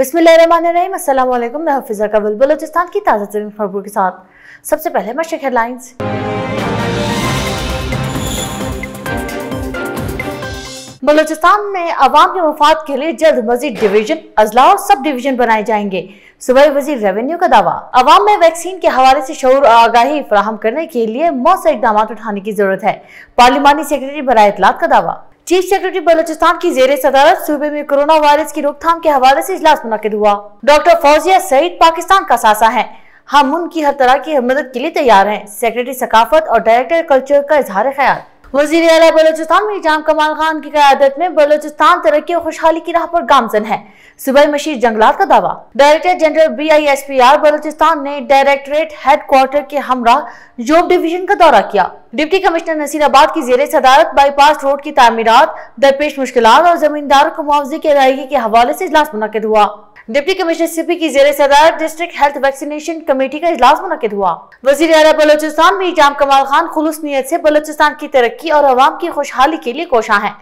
बिस्मिल्लाहिर्रहमानिर्रहीम मैं हफीज़ा कवल बलूचिस्तान की ताज़ा तरीन खबरों के साथ सबसे पहले मशरक हेडलाइंस बलोचिस्तान में आवाम के मफाद के लिए जल्द मजीद डिवीजन अजला और सब डिवीजन बनाए जाएंगे सुबह वजीर रेवेन्यू का दावा आवाम में वैक्सीन के हवाले से शोर आगाही फ्राहम करने के लिए मौत इकदाम उठाने की जरूरत है पार्लिमानी सेक्रेटरी बरए इतलात का दावा चीफ सेक्रेटरी बलोचिस्तान की जेर सदारत सूबे में कोरोना वायरस की रोकथाम के हवाले से इजलास मुनद हुआ डॉक्टर फौजिया सईद पाकिस्तान का सासा है हम उनकी हर तरह की मदद के लिए तैयार हैं सेक्रेटरी सकाफत और डायरेक्टर कल्चर का इजहार ख्याल वजीर अला बलोचिस्तान मिर्जाम कमाल खान की क्यादत में बलोचिस्तान तरक्की और खुशहाली की राह पर गामजन है सुबह मशीर जंगलात का दावा director general B I S P R Balochistan ने डायरेक्टरेट हेडक्वार्टर के हमरा जोब डिवीजन का दौरा किया डिप्टी कमिश्नर नसीराबाद की जेर सदारत बाईपास रोड की तमीरत दरपेश मुश्किल और जमींदारों को मुआवजे की अदायगी के हवाले से इजलास मुनद हुआ डिप्टी कमिश्नर सिपी की जेर सदार डिस्ट्रिक्ट हेल्थ वैक्सीनेशन कमेटी का इजलास मुनद हुआ वजी अला बलोचिस्तान में जाम कमाल खान खुलूस नीयत से बलोचिस्तान की तरक्की और आवाम की खुशहाली के लिए कोशा है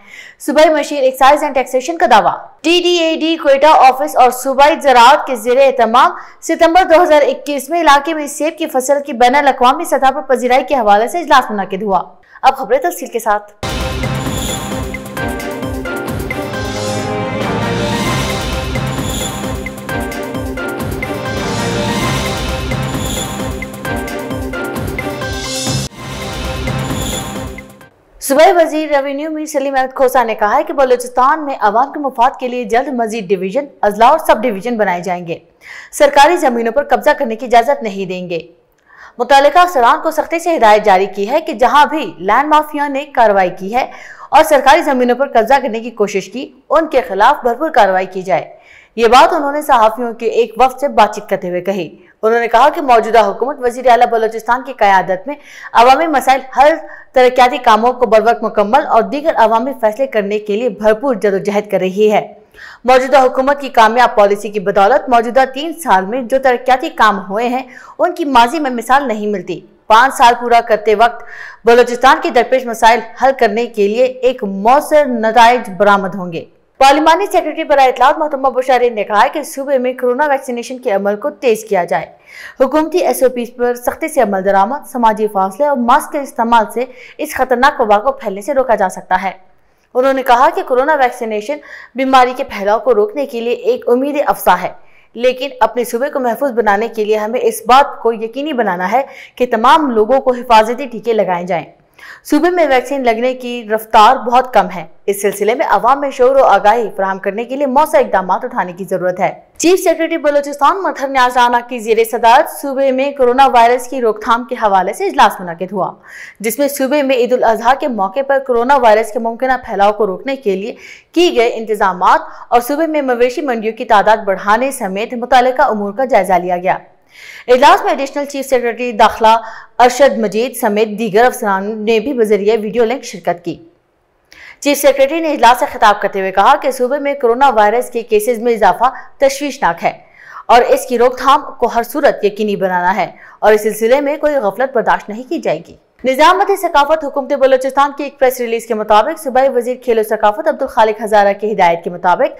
सुबह मशीन एक्साइज एंड टैक्सेशन का दावा T D A D Quetta office और सूबाई ज़रात के जेर एहतमाम सितम्बर दो हजार इक्कीस में इलाके में सेब की फसल की बैन अवी सतह पर पजीराई के हवाले से इजलास मुनद हुआ अब खबरें तफसी के साथ सुबह वजीर रेवेन्यू मीर सलीम अहमद खोसा ने कहा है कि बलूचिस्तान में आवाम के मुफाद के लिए जल्द मजीद डिवीजन अजला और सब डिवीजन बनाए जाएंगे सरकारी जमीनों पर कब्जा करने की इजाज़त नहीं देंगे मुतल अफसरान को सख्ती से हिदायत जारी की है कि जहाँ भी लैंड माफिया ने कार्रवाई की है और सरकारी जमीनों पर कब्जा करने की कोशिश की उनके खिलाफ भरपूर कार्रवाई की जाए ये बात उन्होंने सहाफ़ियों के एक वक्त से बातचीत करते हुए कही उन्होंने कहा कि मौजूदा हुकूमत वजीर अला बलोचिस्तान की क्यादत में अवामी मसाइल हर तरक्याती कामों को वक्त मुकम्मल और दीगर अवामी फैसले करने के लिए भरपूर जदोजहद कर रही है मौजूदा हुकूमत की कामयाब पॉलिसी की बदौलत मौजूदा तीन साल में जो तरक्याती काम हुए हैं उनकी माजी में मिसाल नहीं मिलती पाँच साल पूरा करते वक्त बलोचिस्तान के दरपेश मसाइल हल करने के लिए एक मौसर नतज बरामद होंगे पार्लिमानी सेक्रेटरी बरा इतलात महतुमा बुशारी ने कहा कि सूबे में कोरोना वैक्सीनेशन के अमल को तेज किया जाए हुकूमती एस ओ पी पर सख्ती से अमल दरामद समाजी फासले और मास्क के इस्तेमाल से इस खतरनाक वबा को फैलने से रोका जा सकता है उन्होंने कहा कि कोरोना वैक्सीनेशन बीमारी के फैलाव को रोकने के लिए एक उम्मीद अफसा है लेकिन अपने सूबे को महफूज बनाने के लिए हमें इस बात को यकीनी बनाना है कि तमाम लोगों को हिफाजती टीके लगाए जाएँ सूबे में वैक्सीन लगने की रफ्तार बहुत कम है इस सिलसिले में अवाम में शोर और आगाही फ्राहम करने के लिए मौसा इकदाम उठाने की जरूरत है चीफ सेक्रेटरी बलोचिस्तान मथर न्याज राना की जेर सदारत सूबे में कोरोना वायरस की रोकथाम के हवाले से इजलास मुनद हुआ जिसमें सूबे में ईद अजहा के मौके पर कोरोना वायरस के मुमकिन फैलाव को रोकने के लिए की गए इंतजाम और सूबे में मवेशी मंडियों की तादाद बढ़ाने समेत मुतल अमूर का जायजा लिया गया इजलास में एडिशनल चीफ सेक्रेटरी दाखिला अरशद मजीद समेत दीगर अफसरान ने भी बजरिए वीडियो लिंक शिरकत की चीफ सेक्रेटरी ने इजलास से खिताब करते हुए कहा कि सूबे में कोरोना वायरस के केसेस में इजाफा तशवीशनाक है और इसकी रोकथाम को हर सूरत यकीनी बनाना है और इस सिलसिले में कोई गफलत बर्दाश्त नहीं की जाएगी निजामत सकाफत हुकूमत बलोचिस्तान की एक प्रेस रिलीज के मुताबिक सूबाई वजीर खेल सकाफत अब्दुल खालिक हजारा की हिदायत के मुताबिक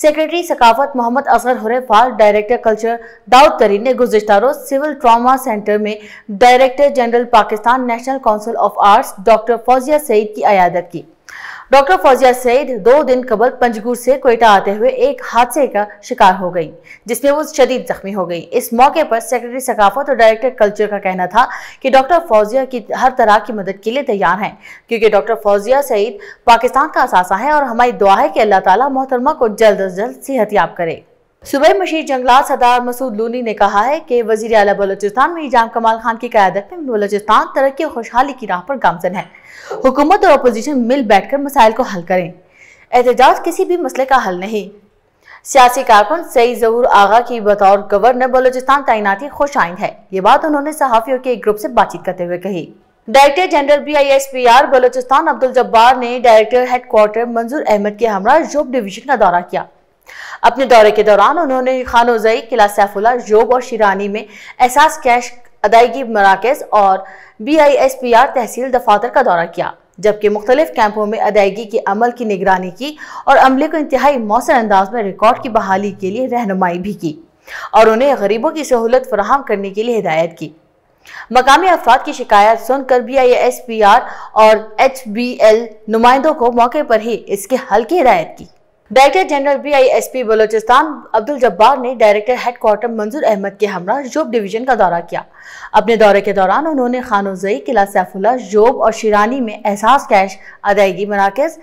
सेक्रेटरी सकाफत मोहम्मद असगर हुरेफाल डायरेक्टर कल्चर दाऊद तरीन ने गुजशत रोज सिविल ट्रामा सेंटर में director general Pakistan national council of arts doctor Fauzia Saeed की अयादत की डॉक्टर फौजिया सईद दो दिन कबल पंजगूर से कोयटा आते हुए एक हादसे का शिकार हो गई जिसमें वो शदीद जख्मी हो गई इस मौके पर सेक्रेटरी सकाफत और डायरेक्टर कल्चर का कहना था कि डॉक्टर फौजिया की हर तरह की मदद के लिए तैयार हैं क्योंकि डॉक्टर फौजिया सईद पाकिस्तान का असासा है और हमारी दुआ है कि अल्लाह ताला मोहतरमा को जल्द अज जल्द सेहत याब करे सुबह मशीर जंगलात सदार मसूद लूनी ने कहा है कि वजीर अला बलोचिस्तान में इजाम कमाल खान की क्यादत में बलोचिस्तान तरक्की और खुशहाली की राह पर गामजन है हुकूमत और अपोजिशन मिल बैठ कर मसाइल को हल करें एहतजाज किसी भी मसले का हल नहीं सियासी कारकुन सई जहूर आगा की बतौर गवर्नर बलोचिस्तान तैनाती खुश आइंद है ये बात उन्होंने सहाफ़ियों के एक ग्रुप से बातचीत करते हुए कही director general B I S P R Balochistan Abdul Jabbar ने डायरेक्टर हेड क्वार्टर मंजूर अहमद के हमरा जोब डिवीजन का दौरा किया अपने दौरे के दौरान उन्होंने खानोजई किला सैफुल्ला जोब और शिरानी में एहसास कैश अदायगी मराकज़ और B I S P R tehsil दफातर का दौरा किया जबकि मुख्तलिफ कैंपों में अदायगी के अमल की निगरानी की और अमले को इंतहाई मौसर अंदाज में रिकॉर्ड की बहाली के लिए रहनुमाई भी की और उन्हें गरीबों की सहूलत फराहम करने के लिए हिदायत की मकामी अफराद की शिकायत सुनकर B I S P R और एच बी एल नुमाइंदों को मौके पर ही इसके हल की हिदायत की डायरेक्टर general B I S P Balochistan Abdul Jabbar ने डायरेक्टर हेड क्वार्टर मंजूर अहमद के हमरा जोब डिवीजन का दौरा किया अपने दौरे के दौरान उन्होंने खानोजई किला सैफुल्ला जोब और शिरानी में एहसास कैश अदायगी मराकज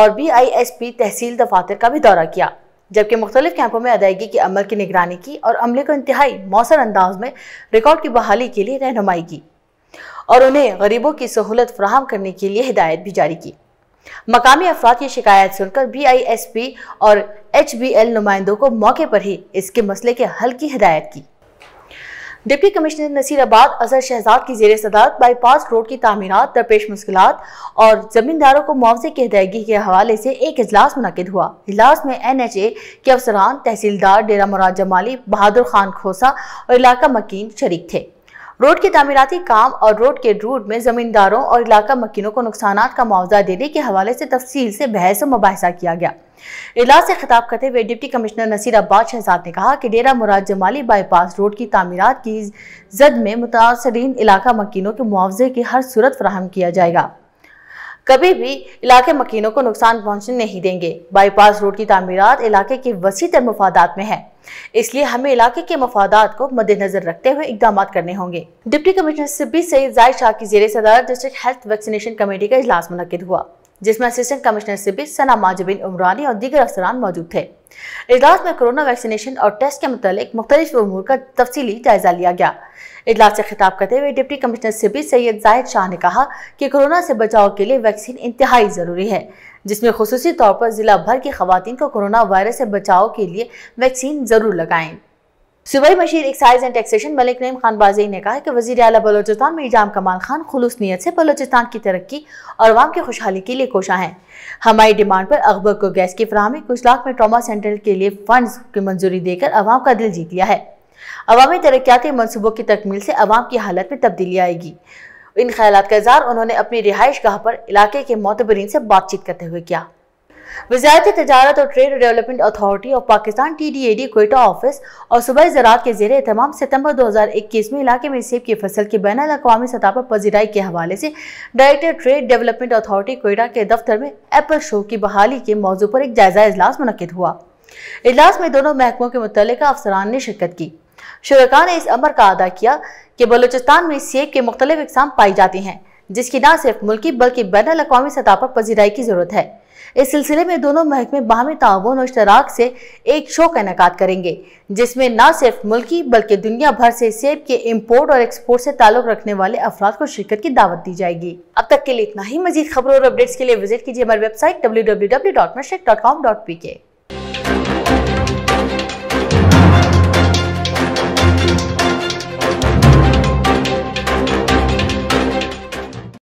और B I S P tehsil दफातर का भी दौरा किया जबकि मुख्तलिफ कैंपों में अदायगी के अमल की निगरानी की और अमले को इंतहाई मौसर अंदाज में रिकॉर्ड की बहाली के लिए रहनुमाई की और उन्हें गरीबों की सहूलत फ्राहम करने के लिए हिदायत भी जारी की मकामी अफराद की शिकायत सुनकर बीआईएसपी और एचबीएल नुमाइंदों को मौके पर ही इसके मसले के हल की हिदायत की डिप्टी कमिश्नर नसीराबाद अजहर शहजाद की जेर सदारत बाईपास रोड की तमीरत दरपेश मुश्किल और जमींदारों को मुआवजे की अदायगी के हवाले से एक अजलास मनद हुआ अजलास में एन एच ए के अफसरान तहसीलदार डेरा मुराद जमाली बहादुर खान खोसा और इलाका मकीन शरीक थे रोड के तमीराती काम और रोड के रूट में जमींदारों और इलाका मकीनों को नुकसान का मुआवजा देने के हवाले से तफसील से बहस और मुबासा किया गया इलाज से खिताब करते हुए डिप्टी कमिश्नर नसीर अब्बास शहजाद ने कहा कि डेरा मुराद जमाली बाईपास रोड की तमीरत की जद में मुतासरीन इलाका मकीनों के मुआवजे की हर सूरत फ्राहम किया जाएगा कभी भी इलाके मकीनों को नुकसान पहुंचने नहीं देंगे बाईपास रोड की तमीरत इलाके के वसी तर मफादात में है इसलिए हमें इलाके के मफादात को मद्देनजर रखते हुए इकदाम करने होंगे डिप्टी कमिश्नर सिब्बी सईद जायद शाह की जेर सदार डिस्ट्रिक्ट हेल्थ वैक्सीनेशन कमेटी का इजलास मनद हुआ जिसमें असिस्टेंट कमिश्नर सिब्बी सना माजबिन उमरानी और दीगर अफसरान मौजूद थे इजलास में कोरोना वैक्सीनेशन और टेस्ट के मतलब मुख्तलिफ अमूर का तफसली जायजा लिया गया इजलास से खिताब करते हुए डिप्टी कमिश्नर सिब्बी सैयद जाहिद शाह ने कहा कि कोरोना से बचाव के लिए वैक्सीन इंतहाई ज़रूरी है जिसमें खसूसी तौर पर ज़िला भर की खुवान को कोरोना वायरस से बचाव के लिए वैक्सीन ज़रूर लगाएँ सूबे मशीर excise and taxation Malik Naeem Khan Bazai ने कहा कि वजी अला बलोचिस्तान मीरजाम कमाल खान खुलूस नीयत से बलोचिस्तान की तरक्की और आवाम की खुशहाली के लिए कोशा हैं हमारी डिमांड पर अकबर को गैस की फरहमी कुछ लाख में ट्रामा सेंटर के लिए फंड की मंजूरी देकर अवाम का दिल जीत लिया है अवामी तरक्याती मनसूबों की तकमील से अवाम की हालत में तब्दीली आएगी इन ख्याल का इजहार उन्होंने अपनी रिहाइश गाह पर इलाके के मोतबरीन से बातचीत करते हुए किया वजारत तजारत और trade development authority of Pakistan T D A D Quetta office और सूबाई ज़रात के जेर एहतमाम सितम्बर दो हज़ार इक्कीस में इलाके में सेब की फसल की बैन अवी सतह पर पजीराई के हवाले से director trade development authority Quetta के दफ्तर में एप्पल शो की बहाली के मौजू पर एक जायजा अजलास मनद हुआ अजलास में दोनों महकमों के मुतल अफसरान ने शिरकत की शुरा ने इस अमर का अदा किया कि बलोचिस्तान में सेब के मुख्तलिफ इकसाम पाई जाती हैं जिसकी ना सिर्फ मुल्की बल्कि बैन अवी सतह पर पजीराई की ज़रूरत है इस सिलसिले में दोनों महकमे बाहमी ताउन और इश्तराक से एक शो का इनका करेंगे जिसमें न सिर्फ मुल्की बल्कि दुनिया भर से सेब के इम्पोर्ट और एक्सपोर्ट से ताल्लुक रखने वाले अफराद को शिरकत की दावत दी जाएगी अब तक के लिए इतना ही मजीद खबरों और अपडेट्स के लिए विजिट कीजिए हमारी website W W W dot मशेक डॉट कॉम डॉट पी के